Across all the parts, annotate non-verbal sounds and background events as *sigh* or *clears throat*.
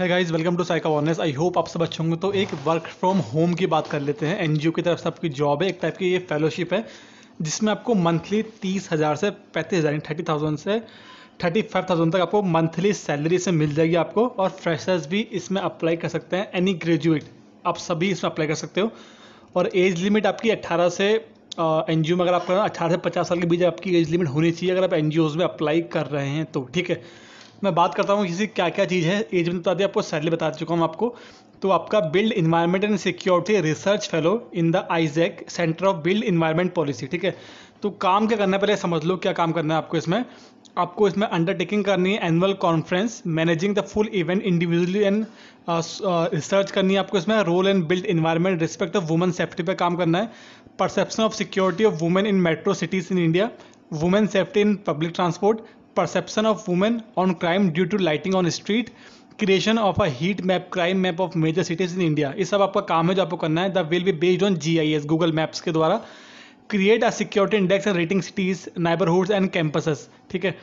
है guys welcome to psyche awareness I hope आप सब अच्छे होंगे तो एक वर्क फ्रॉम होम की बात कर लेते हैं एनजीओ की तरफ से आपकी जॉब है एक टाइप की ये फेलोशिप है जिसमें आपको मंथली तीस हज़ार से पैंतीस हज़ार थर्टी थाउजेंड से थर्टी फाइव थाउजेंड तक आपको मंथली सैलरी से मिल जाएगी आपको और फ्रेशर्स भी इसमें अप्लाई कर सकते हैं एनी ग्रेजुएट आप सभी इसमें अप्लाई कर सकते हो और एज लिमिट आपकी अट्ठारह से एन में अगर आप अठारह से पचास साल के बीच आपकी एज लिमिट होनी चाहिए अगर आप एन में अप्लाई कर रहे हैं तो ठीक है मैं बात करता हूँ किसी क्या क्या चीज़ है एज में बता तो दी आपको सैलरी बता चुका हूँ आपको तो आपका built environment and security research fellow in the Isaac centre of built environment policy ठीक है तो काम क्या करना है पहले समझ लो क्या काम करना है आपको इसमें आपको इसमें अंडरटेकिंग करनी है annual conference managing the full event individually and research करनी है आपको इसमें role and built environment respect of women safety पे काम करना है perception of security of women in metro cities in India women safety in public transport perception of women on crime due to lighting on street creation of a heat map crime map of major cities in India ये सब आपका काम है जो आपको करना है the will be based on G I S Google maps के द्वारा create a security index and rating cities neighbourhoods and campuses ठीक है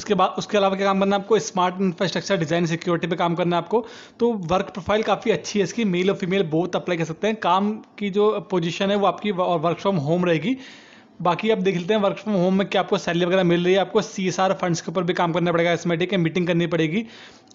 उसके बाद उसके अलावा क्या काम करना है आपको स्मार्ट इंफ्रास्ट्रक्चर डिजाइन सिक्योरिटी पे काम करना है आपको तो वर्क प्रोफाइल काफ़ी अच्छी है इसकी मेल और फीमेल बोथ अप्लाई कर सकते हैं काम की जो पोजीशन है वो आपकी और वर्क फ्रॉम होम रहेगी बाकी आप देख लेते हैं वर्क फ्रॉम होम में क्या आपको सैलरी वगैरह मिल रही है आपको सी फंड्स के ऊपर भी काम करना पड़ेगा इसमें ठीक है मीटिंग करनी पड़ेगी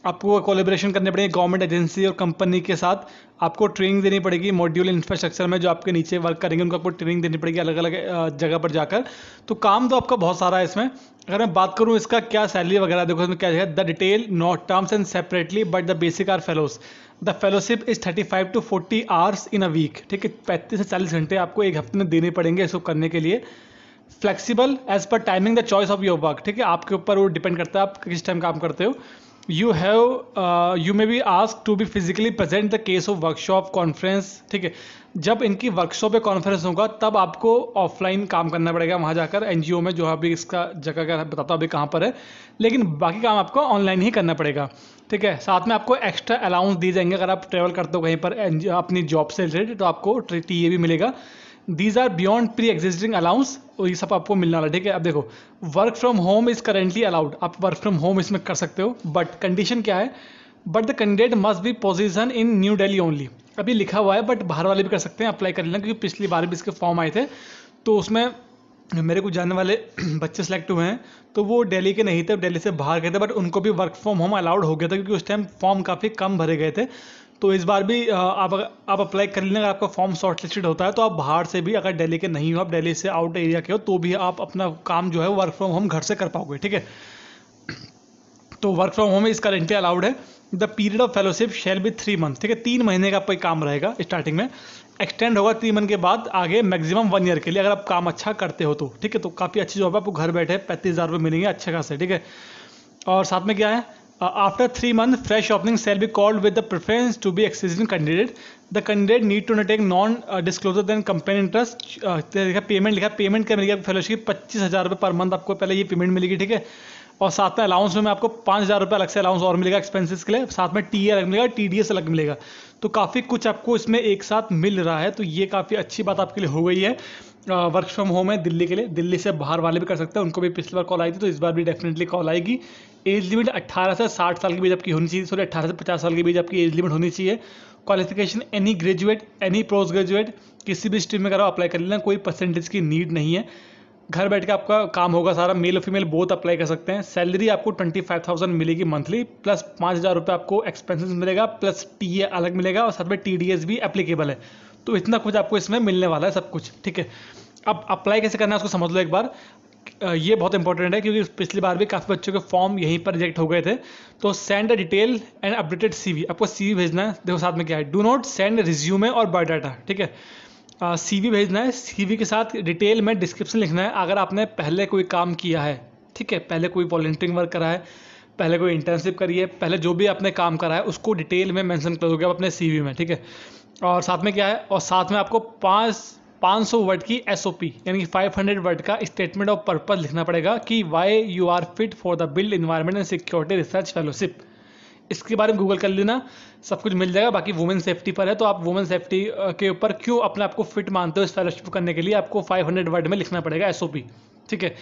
आपको कोलेब्रेशन करने पड़ेंगे गवर्नमेंट एजेंसी और कंपनी के साथ आपको ट्रेनिंग देनी पड़ेगी मॉड्यूल इंफ्रास्ट्रक्चर में जो आपके नीचे वर्क करेंगे उनको आपको ट्रेनिंग देनी पड़ेगी अलग अलग जगह पर जाकर तो काम तो आपका बहुत सारा है इसमें अगर मैं बात करूँ इसका क्या सैलरी वगैरह देखो इसमें क्या है the detail not terms and separately but the basic are fellows the fellowship is thirty five to forty hours in a week ठीक है पैंतीस से चालीस घंटे आपको एक हफ्ते में देने पड़ेंगे इसको करने के लिए flexible as per timing the choice of your work ठीक है आपके ऊपर वो डिपेंड करता है आप किस टाइम काम करते हो you have you may be ask to be physically present the case of workshop conference ठीक है जब इनकी वर्कशॉप या कॉन्फ्रेंस होगा तब आपको ऑफलाइन काम करना पड़ेगा वहाँ जाकर एन में जो अभी इसका जगह का बताता अभी कहाँ पर है लेकिन बाकी काम आपको ऑनलाइन ही करना पड़ेगा ठीक है साथ में आपको एक्स्ट्रा अलाउंस दिए जाएंगे अगर आप ट्रेवल करते हो कहीं पर अपनी जॉब से रिलेटेड तो आपको टी भी मिलेगा these are beyond pre existing allowance और ये सब आपको मिलने वाला ठीक है अब देखो work from home is currently allowed आप वर्क फ्रॉम होम इसमें कर सकते हो बट कंडीशन क्या है but the candidate must be position in New Delhi only अभी लिखा हुआ है बट बाहर वाले भी कर सकते हैं अप्लाई कर लेना क्योंकि पिछली बार भी इसके फॉर्म आए थे तो उसमें मेरे को जानने वाले *clears throat* बच्चे सेलेक्ट हुए हैं तो वो दिल्ली के नहीं थे दिल्ली से बाहर गए थे बट उनको भी वर्क फ्रॉम होम अलाउड हो गया था क्योंकि उस टाइम फॉर्म काफ़ी कम भरे गए थे तो इस बार भी आप आप अप्लाई कर लेना अगर आपका फॉर्म शॉर्टलिस्टेड होता है तो आप बाहर से भी अगर दिल्ली के नहीं हो आप दिल्ली से आउट एरिया के हो तो भी आप अपना काम जो है वर्क फ्रॉम होम घर से कर पाओगे ठीक है तो work from home is currently allowed है the period of fellowship shall be three month ठीक है तीन महीने का आपका काम रहेगा स्टार्टिंग में एक्सटेंड होगा तीन मंथ के बाद आगे मैक्सिमम वन ईयर के लिए अगर आप काम अच्छा करते हो तो ठीक है तो काफ़ी अच्छी जॉब है आपको घर बैठे पैंतीस हज़ार रुपये मिलेंगे अच्छे खासे ठीक है और साथ में क्या है after three month fresh fresh shall be called with the the to be be candidate the candidate need to to undertake non-disclosure then company interest लिखा पेमेंट लिखा पेमेंट क्या मिलेगी फेलोशिप पच्चीस हज़ार रुपये पर मंथ आपको पहले ये पेमेंट मिलेगी ठीक है और साथ में अलाउंस में आपको पाँच हज़ार रुपये अलग से अलाउंस और मिलेगा एक्सपेंसिस के लिए साथ में टी अलग मिलेगा टी डी एस अलग मिलेगा तो काफ़ी कुछ आपको इसमें एक साथ मिल रहा है तो ये काफ़ी अच्छी बात आपके लिए हो गई है वर्क फ्रॉम होम है दिल्ली के लिए दिल्ली से बाहर वाले भी कर सकते हैं उनको भी पिछली बार कॉल आई थी तो इस बार भी डेफिनेटली कॉल आएगी एज लिमिट 18 से 60 साल के बीच आपकी होनी चाहिए सॉरी 18 से 50 साल के बीच आपकी एज लिमिट होनी चाहिए qualification any graduate any post graduate किसी भी स्ट्रीम में करो अप्लाई कर लेना कोई परसेंटेज की नीड नहीं है घर बैठ के आपका काम होगा सारा मेल और फीमेल बोथ अप्लाई कर सकते हैं सैलरी आपको ट्वेंटी फाइव थाउजेंड मिलेगी मंथली प्लस पाँच हज़ार रुपये आपको एक्सपेंसेस मिलेगा प्लस टी ए अलग मिलेगा और साथ में टी डी एस भी एप्लीकेबल है तो इतना कुछ आपको इसमें मिलने वाला है सब कुछ ठीक है अब अप्लाई कैसे करना है उसको समझ लो एक बार ये बहुत इंपॉर्टेंट है क्योंकि पिछली बार भी काफ़ी बच्चों के फॉर्म यहीं पर रिजेक्ट हो गए थे तो send a detail and updated CV आपको सीवी भेजना है देखो साथ में क्या है डू नॉट सेंड रिज्यूमे और बायोडाटा ठीक है सीवी भेजना है सीवी के साथ डिटेल में डिस्क्रिप्शन लिखना है अगर आपने पहले कोई काम किया है ठीक है पहले कोई वॉलेंटियरिंग वर्क करा है पहले कोई इंटर्नशिप करी है पहले जो भी आपने काम करा है उसको डिटेल में मेंशन करोगे आप अपने वी में ठीक है और साथ में क्या है और साथ में आपको पाँच पाँच सौ वर्ड की एस ओ पी यानी कि फाइव हंड्रेड वर्ड का स्टेटमेंट ऑफ पर्पज लिखना पड़ेगा कि why you are fit for the built environment and security research fellowship इसके बारे में गूगल कर लेना सब कुछ मिल जाएगा बाकी वुमेन सेफ्टी पर है तो आप वुमेन सेफ्टी के ऊपर क्यों अपने आपको फिट मानते हो इस फेलोशिप करने के लिए आपको 500 वर्ड में लिखना पड़ेगा एसओपी ठीक है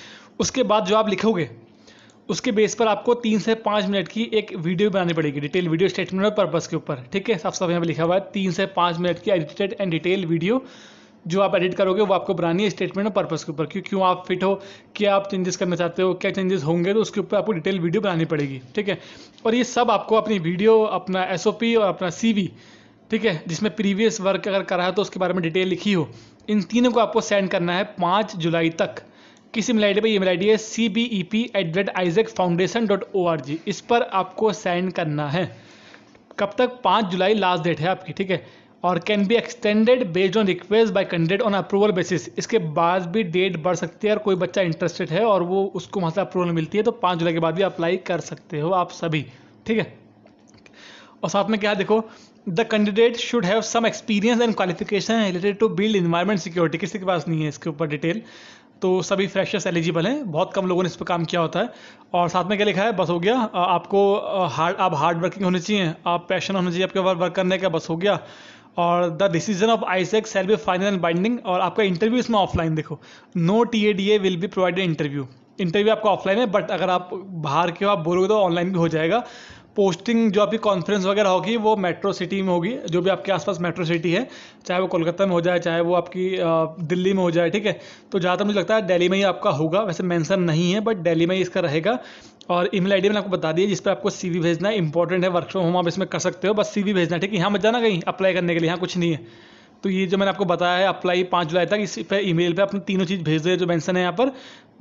उसके बाद जो आप लिखोगे उसके बेस पर आपको तीन से पाँच मिनट की एक वीडियो बनानी पड़ेगी डिटेल वीडियो स्टेटमेंट और पर्पज़ के ऊपर ठीक है साफ साफ यहाँ पे लिखा हुआ है तीन से पाँच मिनट की एडिटेड एंड डिटेल वीडियो जो आप एडिट करोगे वो आपको बनानी है स्टेटमेंट और पर्पज़ के ऊपर क्यों क्यों आप फिट हो क्या आप चेंजेस करना चाहते हो क्या चेंजेस होंगे तो उसके ऊपर आपको डिटेल वीडियो बनानी पड़ेगी ठीक है और ये सब आपको अपनी वीडियो अपना एस और अपना सी ठीक है जिसमें प्रीवियस वर्क अगर करा है तो उसके बारे में डिटेल लिखी हो इन तीनों को आपको सेंड करना है पाँच जुलाई तक किसी मेल आई पे मेल आई है C B E P at rate Isaac foundation dot O R G इस पर आपको सेंड करना है कब तक पाँच जुलाई लास्ट डेट है आपकी ठीक है और can be extended based on request by candidate on approval basis इसके बाद भी डेट बढ़ सकती है और कोई बच्चा इंटरेस्टेड है और वो उसको वहाँ से अप्रूवल मिलती है तो पाँच जुलाई के बाद भी अप्लाई कर सकते हो आप सभी ठीक है और साथ में क्या है देखो the candidate should have some experience and qualification related to built environment security किसी के पास नहीं है इसके ऊपर डिटेल तो सभी फ्रेशर्स एलिजिबल हैं बहुत कम लोगों ने इस पर काम किया होता है और साथ में क्या लिखा है बस हो गया आपको हार्ड आप हार्ड वर्किंग होनी चाहिए आप पैशन होना चाहिए आपके वर्क करने का बस हो गया और the decision of Isaac shall be final and binding और आपका इंटरव्यू इसमें ऑफलाइन देखो no T A D A will be provided interview interview आपका ऑफलाइन है बट अगर आप बाहर के हो आप बोलोगे तो ऑनलाइन भी हो जाएगा पोस्टिंग जो आपकी कॉन्फ्रेंस वगैरह होगी वो मेट्रो सिटी में होगी जो भी आपके आसपास मेट्रो सिटी है चाहे वो कोलकाता में हो जाए चाहे वो आपकी दिल्ली में हो जाए ठीक है तो जहाँ मुझे लगता है दिल्ली में ही आपका होगा वैसे मेंशन नहीं है बट दिल्ली में ही इसका रहेगा और ईमेल आईडी मैंने आपको बता दी है जिस पर आपको सीवी भेजना है इंपॉर्टेंट है वर्क होम आप इसमें कर सकते हो बस सीवी भेजना है ठीक है यहाँ मत जाना कहीं अप्लाई करने के लिए यहाँ कुछ नहीं है तो ये जो मैंने आपको बताया है अप्लाई पाँच जुलाई तक इस पर मेल पर अपनी तीनों चीज़ भेज दे जो मैंसन है यहाँ पर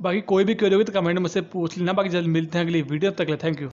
बाकी कोई भी क्वेरी होगी तो कमेंट में से पूछ लेना बाकी जल्द मिलते हैं अगली वीडियो तक ले थैंक यू